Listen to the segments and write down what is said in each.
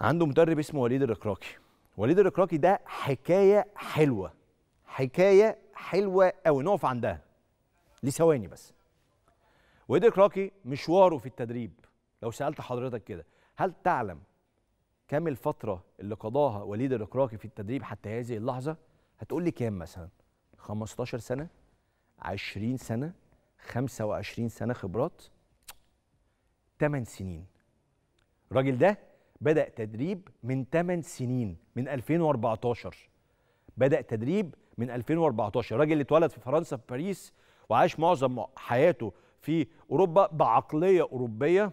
عنده مدرب اسمه وليد الركراكي وليد الركراكي ده حكايه حلوه حكايه حلوه أو نقف عندها لثواني بس وليد الركراكي مشواره في التدريب لو سالت حضرتك كده هل تعلم كم الفتره اللي قضاها وليد الركراكي في التدريب حتى هذه اللحظه هتقول لي كام مثلا 15 سنه 20 سنه 25 سنه خبرات 8 سنين الراجل ده بدأ تدريب من 8 سنين من 2014 بدأ تدريب من 2014 راجل اتولد في فرنسا في باريس وعاش معظم حياته في أوروبا بعقلية أوروبية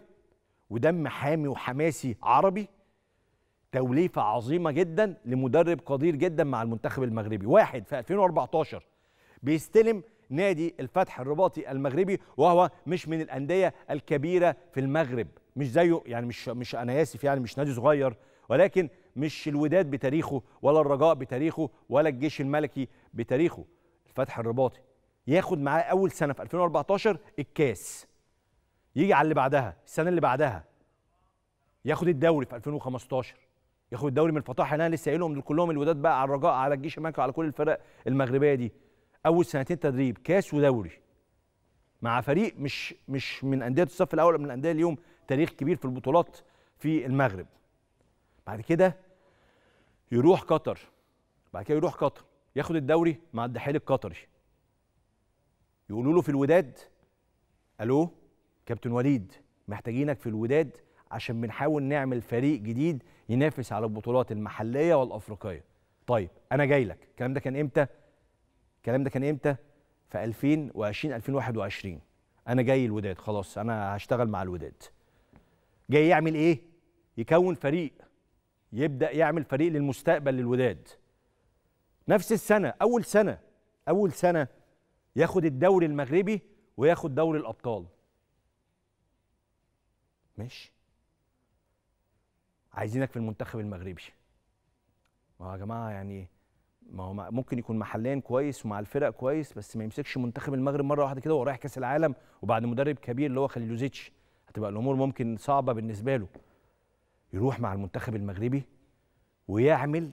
ودم حامي وحماسي عربي توليفة عظيمة جدا لمدرب قدير جدا مع المنتخب المغربي واحد في 2014 بيستلم نادي الفتح الرباطي المغربي وهو مش من الانديه الكبيره في المغرب مش زيه يعني مش مش انا اسف يعني مش نادي صغير ولكن مش الوداد بتاريخه ولا الرجاء بتاريخه ولا الجيش الملكي بتاريخه الفتح الرباطي ياخد معاه اول سنه في 2014 الكاس يجي على اللي بعدها السنه اللي بعدها ياخد الدوري في 2015 ياخد الدوري من الفتح يعني انا لسه قايلهم كلهم الوداد بقى على الرجاء على الجيش الملكي على كل الفرق المغربيه دي اول سنتين تدريب كاس ودوري مع فريق مش مش من انديه الصف الاول من الانديه اليوم تاريخ كبير في البطولات في المغرب بعد كده يروح قطر بعد كده يروح قطر ياخد الدوري مع الدحيل القطري يقولوا له في الوداد الو كابتن وليد محتاجينك في الوداد عشان بنحاول نعمل فريق جديد ينافس على البطولات المحليه والافريقيه طيب انا جاي لك الكلام ده كان امتى الكلام ده كان امتى في 2020 2021 انا جاي الوداد خلاص انا هشتغل مع الوداد جاي يعمل ايه يكون فريق يبدا يعمل فريق للمستقبل للوداد نفس السنه اول سنه اول سنه ياخد الدوري المغربي وياخد دوري الابطال ماشي عايزينك في المنتخب المغربي ما يا جماعه يعني ما هو ممكن يكون محليا كويس ومع الفرق كويس بس ما يمسكش منتخب المغرب مره واحده كده وهو رايح كاس العالم وبعد مدرب كبير اللي هو خليلوزيتش هتبقى الامور ممكن صعبه بالنسبه له يروح مع المنتخب المغربي ويعمل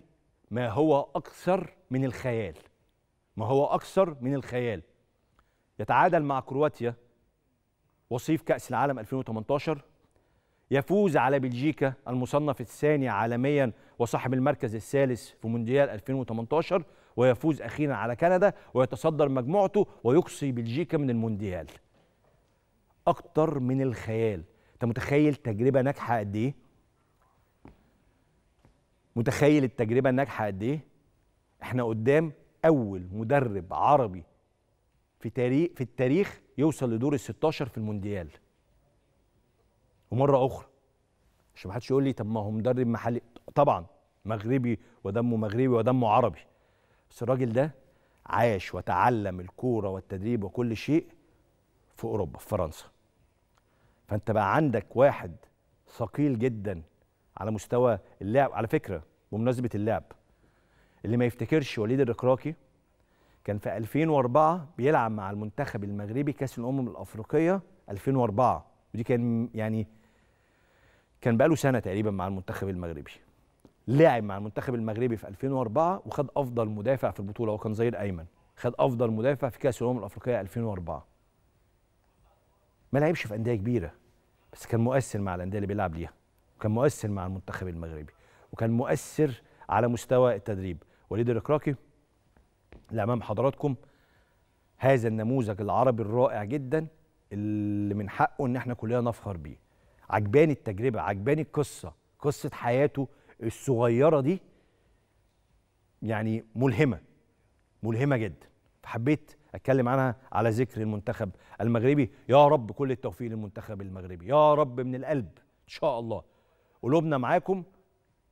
ما هو اكثر من الخيال ما هو اكثر من الخيال يتعادل مع كرواتيا وصيف كاس العالم 2018 يفوز على بلجيكا المصنف الثاني عالميا وصاحب المركز الثالث في مونديال 2018 ويفوز أخيرا على كندا ويتصدر مجموعته ويقصي بلجيكا من المونديال أكتر من الخيال أنت متخيل تجربة ناجحة قد إيه؟ متخيل التجربة الناجحة قد إيه؟ إحنا قدام أول مدرب عربي في تاريخ في التاريخ يوصل لدور ال 16 في المونديال ومره اخرى عشان ما حدش يقول لي طب ما هو مدرب محلي طبعا مغربي ودمه مغربي ودمه عربي بس الراجل ده عاش وتعلم الكوره والتدريب وكل شيء في اوروبا في فرنسا فانت بقى عندك واحد ثقيل جدا على مستوى اللعب على فكره بمناسبه اللعب اللي ما يفتكرش وليد الركراكي كان في 2004 بيلعب مع المنتخب المغربي كاس الامم الافريقيه 2004 ودي كان يعني كان بقاله سنه تقريبا مع المنتخب المغربي لعب مع المنتخب المغربي في 2004 وخد افضل مدافع في البطوله هو كان ظهير ايمن خد افضل مدافع في كاس الامم الافريقيه 2004 ما لعبش في انديه كبيره بس كان مؤثر مع الانديه اللي بيلعب ليها وكان مؤثر مع المنتخب المغربي وكان مؤثر على مستوى التدريب وليد الركراكي لامام حضراتكم هذا النموذج العربي الرائع جدا اللي من حقه ان احنا كلنا نفخر بيه عجباني التجربه عجباني القصه قصه حياته الصغيره دي يعني ملهمه ملهمه جدا فحبيت اتكلم عنها على ذكر المنتخب المغربي يا رب كل التوفيق للمنتخب المغربي يا رب من القلب ان شاء الله قلوبنا معاكم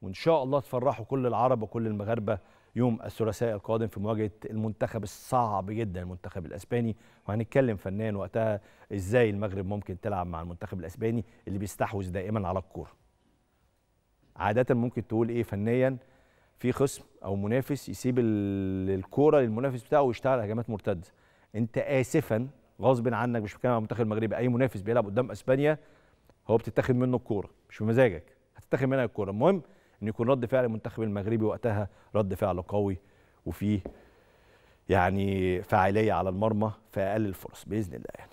وان شاء الله تفرحوا كل العرب وكل المغاربه يوم الثلاثاء القادم في مواجهه المنتخب الصعب جدا المنتخب الاسباني وهنتكلم فنان وقتها ازاي المغرب ممكن تلعب مع المنتخب الاسباني اللي بيستحوذ دائما على الكوره عاده ممكن تقول ايه فنيا في خصم او منافس يسيب الكوره للمنافس بتاعه ويشتغل هجمات مرتده انت اسفا غصب عنك مش بتكلم عن المنتخب المغربي اي منافس بيلعب قدام اسبانيا هو بتتاخد منه الكوره مش بمزاجك هتتاخد منها الكوره المهم ان يكون رد فعل المنتخب المغربي وقتها رد فعل قوي وفيه يعني فاعليه على المرمى في اقل الفرص باذن الله يعني